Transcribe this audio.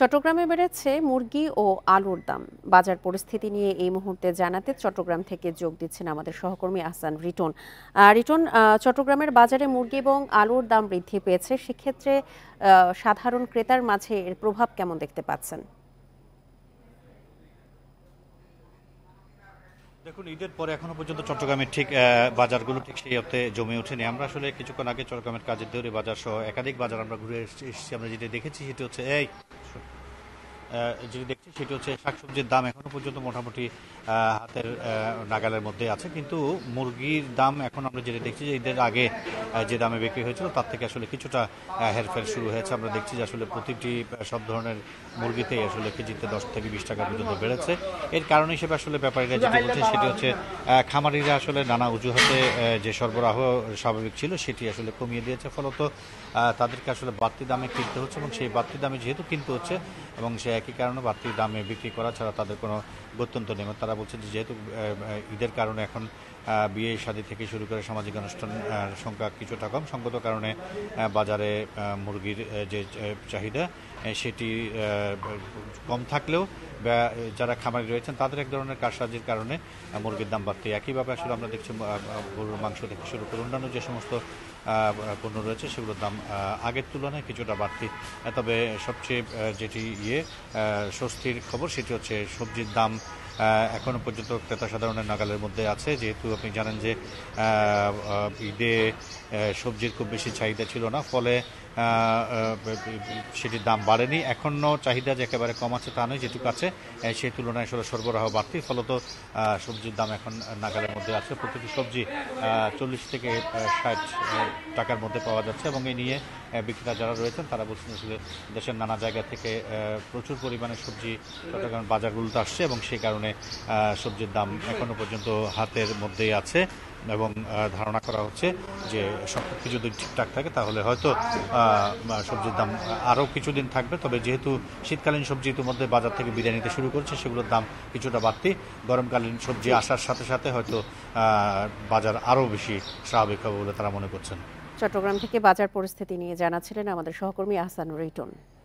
চট্টগ্রামে বেড়েছে মুরগি ও আলুর দাম বাজার পরিস্থিতি নিয়ে এই মুহূর্তে জানাতে চট্টগ্রাম থেকে যোগ দিচ্ছেন আমাদের সহকর্মী আহসান রিটন রিটন চট্টগ্রামের বাজারে মুরগি এবং আলুর দাম বৃদ্ধি পেয়েছে সেক্ষেত্রে সাধারণ ক্রেতার মাঝে এর প্রভাব কেমন দেখতে পাচ্ছেন দেখুন ঈদের পরে এখনো পর্যন্ত চট্টগ্রামের ঠিক বাজারগুলো ঠিক সেই অর্থে জমে ওঠেনি আমরা আসলে কিছুক্ষণ আগে চট্টগ্রামের কাজের দৌড়ে বাজার সহ একাধিক বাজার আমরা ঘুরে এসেছি আমরা যেটা দেখেছি সেটি হচ্ছে এই যেটি দেখছি সেটি হচ্ছে শাকসবজির দাম এখনো পর্যন্ত মোটামুটি হাতের নাগালের মধ্যে আছে কিন্তু মুরগির দাম এখন আমরা যেটা দেখছি যে ঈদের আগে যে দামে বিক্রি হয়েছিল তার থেকে আসলে কিছুটা হেরফের শুরু হয়েছে আমরা দেখছি যে আসলে প্রতিটি সব ধরনের মুরগিতেই আসলে কেজিতে দশ থেকে বিশ টাকা পর্যন্ত বেড়েছে এর কারণ হিসেবে আসলে ব্যাপারীরা যেটি বলছে সেটি হচ্ছে খামারিরা আসলে নানা অজুহাতে যে সরবরাহ স্বাভাবিক ছিল সেটি আসলে কমিয়ে দিয়েছে ফলত তাদেরকে আসলে বাড়তি দামে কিনতে হচ্ছে এবং সেই বাড়তি দামে যেহেতু কিনতে হচ্ছে এবং সে একই কারণে বাড়তি দামে বিক্রি করা ছাড়া তাদের কোনো গত্যন্ত নেই তারা বলছে যে যেহেতু ঈদের কারণে এখন বিয়ে শাদী থেকে শুরু করে সামাজিক অনুষ্ঠান সংখ্যা কিছুটা কম সংগত কারণে বাজারে মুরগির যে চাহিদা সেটি কম থাকলেও যারা খামারি রয়েছেন তাদের এক ধরনের কারসাজির কারণে মুরগির দাম বাড়তে একইভাবে আসলে আমরা দেখছি গরুর মাংস থেকে শুরু করে অন্যান্য যে সমস্ত পণ্য রয়েছে সেগুলোর দাম আগের তুলনায় কিছুটা বাড়তি তবে সবচেয়ে যেটি ইয়ে স্বস্তির খবর সেটি হচ্ছে সবজির দাম এখনও পর্যন্ত ক্রেতা সাধারণের নাগালের মধ্যে আছে যেহেতু আপনি জানেন যে ঈদে সবজির খুব বেশি চাহিদা ছিল না ফলে সেটির দাম বাড়েনি এখনও চাহিদা যে একেবারে কম আছে তা নয় যেটুকু আছে সেই তুলনায় আসলে সরবরাহ বাড়তি ফলত সবজির দাম এখন নাগালের মধ্যে আছে প্রতিটি সবজি চল্লিশ থেকে ষাট টাকার মধ্যে পাওয়া যাচ্ছে এবং এই নিয়ে বিক্রেতা যারা রয়েছেন তারা বলছেন আসলে দেশের নানা জায়গা থেকে প্রচুর পরিমাণে সবজি চট্টগ্রাম বাজারগুলোতে আসছে এবং সেই কারণে কারণে সবজির দাম এখনও পর্যন্ত হাতের মধ্যেই আছে এবং ধারণা করা হচ্ছে যে সব কিছু যদি ঠিকঠাক থাকে তাহলে হয়তো সবজির দাম আরও কিছুদিন থাকবে তবে যেহেতু শীতকালীন সবজি ইতিমধ্যে বাজার থেকে বিদায় নিতে শুরু করছে সেগুলোর দাম কিছুটা বাড়তি গরমকালীন সবজি আসার সাথে সাথে হয়তো বাজার আরও বেশি স্বাভাবিক হবে বলে তারা মনে করছেন চট্টগ্রাম থেকে বাজার পরিস্থিতি নিয়ে জানাচ্ছিলেন আমাদের সহকর্মী আহসান রিটন